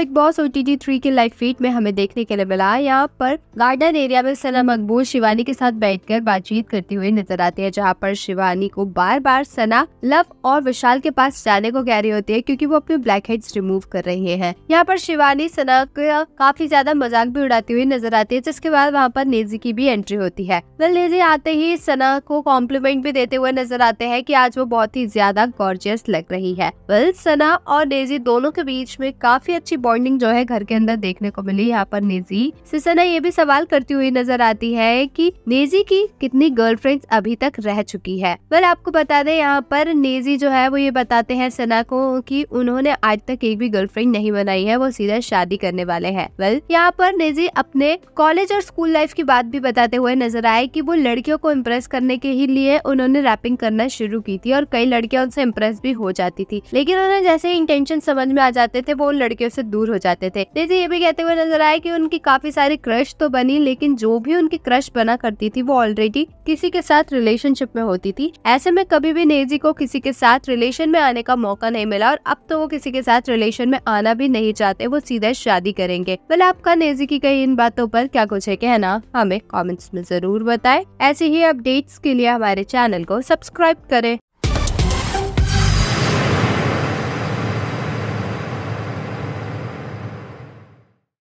big Boss O T three के live feed में हमें देखने के लिए मिला यहाँ पर गार्डन एरिया में सना मकबूल शिवानी के साथ बैठकर बातचीत करते हुए नजर आते हैं जहाँ पर शिवानी को बार बार सना लव और विशाल के पास जाने को कह रही होती है क्योंकि वो अपने ब्लैक हेड रिमूव कर रहे हैं यहाँ पर शिवानी सना का काफी ज्यादा मजाक भी उड़ाती हुई नजर आती है जिसके बाद वहाँ पर नेजी की भी एंट्री होती है वेल नेजी आते ही सना को कॉम्प्लीमेंट भी देते हुए नजर आते हैं की आज वो बहुत ही ज्यादा गॉर्जियस लग रही है वेल सना और नेजी दोनों के बीच में काफी अच्छी बॉन्डिंग जो है घर के अंदर देखने को मिली यहाँ पर नेजी सिसना ये भी सवाल करती हुई नजर आती है कि नेजी की कितनी गर्लफ्रेंड्स अभी तक रह चुकी है वेल आपको बता दें यहाँ पर नेजी जो है वो ये बताते हैं सना को कि उन्होंने आज तक एक भी गर्लफ्रेंड नहीं बनाई है वो सीधा शादी करने वाले हैं वेल यहाँ पर नेजी अपने कॉलेज और स्कूल लाइफ की बात भी बताते हुए नजर आए कि वो लड़कियों को इम्प्रेस करने के ही लिए उन्होंने रैपिंग करना शुरू की थी और कई लड़कियां उनसे इम्प्रेस भी हो जाती थी लेकिन उन्हें जैसे इंटेंशन समझ में आ जाते थे वो उन लड़कियों से दूर दूर हो जाते थे तेजी ये भी कहते हुए नजर आए की उनकी काफी सारी क्रश तो बनी लेकिन जो भी उनकी क्रश बना करती थी वो ऑलरेडी किसी के साथ रिलेशनशिप में होती थी ऐसे में कभी भी नेजी को किसी के साथ रिलेशन में आने का मौका नहीं मिला और अब तो वो किसी के साथ रिलेशन में आना भी नहीं चाहते वो सीधा शादी करेंगे भले आपका नेजी की कई इन बातों पर क्या कुछ है कहना हमें कमेंट्स में जरूर बताएं ऐसे ही अपडेट्स के लिए हमारे चैनल को सब्सक्राइब करें